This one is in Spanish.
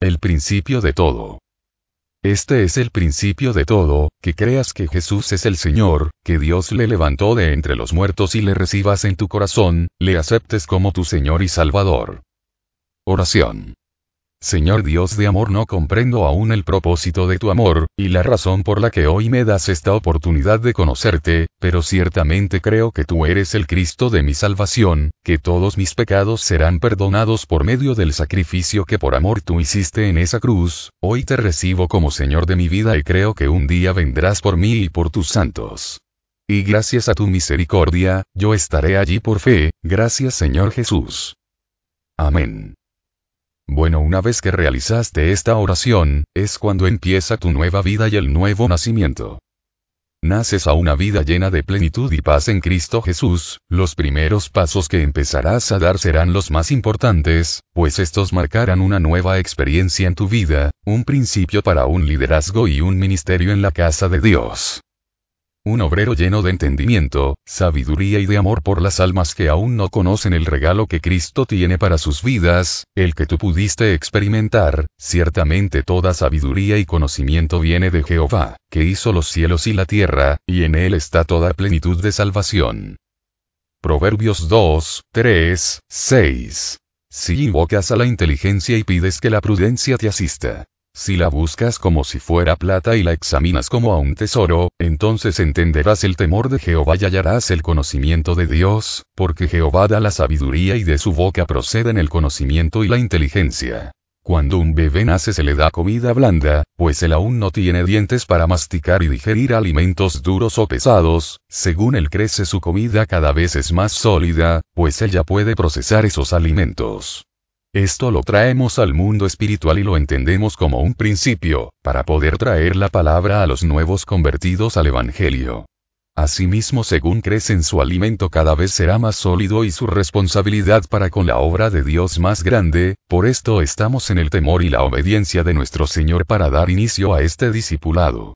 El principio de todo. Este es el principio de todo, que creas que Jesús es el Señor, que Dios le levantó de entre los muertos y le recibas en tu corazón, le aceptes como tu Señor y Salvador. Oración. Señor Dios de amor, no comprendo aún el propósito de tu amor, y la razón por la que hoy me das esta oportunidad de conocerte, pero ciertamente creo que tú eres el Cristo de mi salvación, que todos mis pecados serán perdonados por medio del sacrificio que por amor tú hiciste en esa cruz, hoy te recibo como Señor de mi vida y creo que un día vendrás por mí y por tus santos. Y gracias a tu misericordia, yo estaré allí por fe, gracias Señor Jesús. Amén. Bueno, una vez que realizaste esta oración, es cuando empieza tu nueva vida y el nuevo nacimiento. Naces a una vida llena de plenitud y paz en Cristo Jesús, los primeros pasos que empezarás a dar serán los más importantes, pues estos marcarán una nueva experiencia en tu vida, un principio para un liderazgo y un ministerio en la casa de Dios. Un obrero lleno de entendimiento, sabiduría y de amor por las almas que aún no conocen el regalo que Cristo tiene para sus vidas, el que tú pudiste experimentar, ciertamente toda sabiduría y conocimiento viene de Jehová, que hizo los cielos y la tierra, y en él está toda plenitud de salvación. Proverbios 2, 3, 6. Si invocas a la inteligencia y pides que la prudencia te asista, si la buscas como si fuera plata y la examinas como a un tesoro, entonces entenderás el temor de Jehová y hallarás el conocimiento de Dios, porque Jehová da la sabiduría y de su boca proceden el conocimiento y la inteligencia. Cuando un bebé nace se le da comida blanda, pues él aún no tiene dientes para masticar y digerir alimentos duros o pesados, según él crece su comida cada vez es más sólida, pues él ya puede procesar esos alimentos. Esto lo traemos al mundo espiritual y lo entendemos como un principio, para poder traer la palabra a los nuevos convertidos al Evangelio. Asimismo, según crecen su alimento cada vez será más sólido y su responsabilidad para con la obra de Dios más grande, por esto estamos en el temor y la obediencia de nuestro Señor para dar inicio a este discipulado.